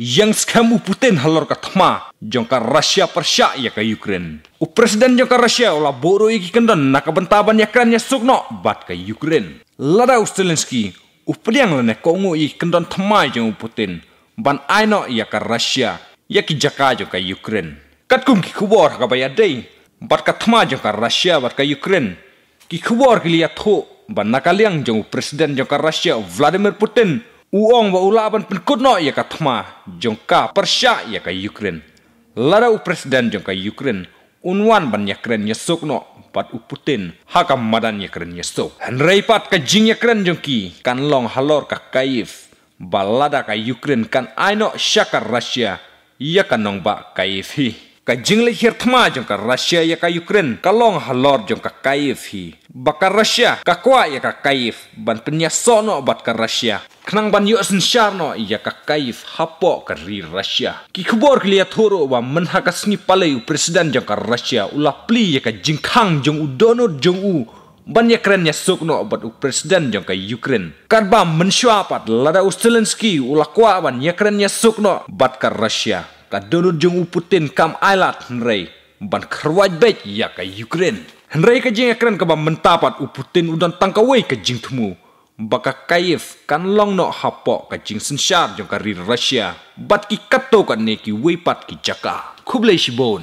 yang skamu Putin halor ke tema jangka Rusia persia ya ke Ukraine. U presiden jangka Rusia ulah boro iki kendan nak bentaban ya kerennya sukno bat ke Ukraine. Lada Ustelinski u peliang lene kongo iki kendan tema jang Putin ban aino ya ke Rusia ya ki jaka jangka Ukraine. Kat kum ki kubor ha kabaya day bat ke tema jangka Rusia bat ke Ukraine ki kubor kiliat ho ban nakaliang jang u presiden jangka Rusia Vladimir Putin uong wa ulaban penkut no ya ka thma jongka persia ya ka ukrain lara u presiden jongka ukrain unwan ban ya kren yesok no pat u putin haka madan ya kren yesok hanrei pat ka jing ya kren jongki kan long halor ka kaif balada ka ukrain kan aino syakar rusia ya kan nong ba kaif hi ka jingle hier thma jong ka russia ya ka ukraine ka long halor jong ka kaif hi baka russia ka kwa ya ka kaif ban penya sono bat ka russia khnang ban yo sin shar no ya ka kaif hapo ka ri russia ki khobor ke liya thoro wa manha ka sni palai president jong ka russia ula pli ya ka jingkhang jong u donot jong u ban ya kren ya sukno bat u president jong ka ukraine karba menshwa pat lada ustelenski ula kwa ban ya kren ya sukno bat ka russia កដូនជុងពូទីនកំអៃឡាតនរៃបានខ្រវាច់បេចយ៉ាកាយូក្រែននរៃកជាងអក្រិនកបមិនតាបាត់អ៊ូពូទីនឧដនតាំងកវេកជាងធមូបកកៃវកាន់ឡងណោហបកជាងសិនសាជុងការីរុស្ស៊ីបាត់គីកាត់តូកានេគីវេប៉ាត់គីចាកាគូបលេស៊ីបូន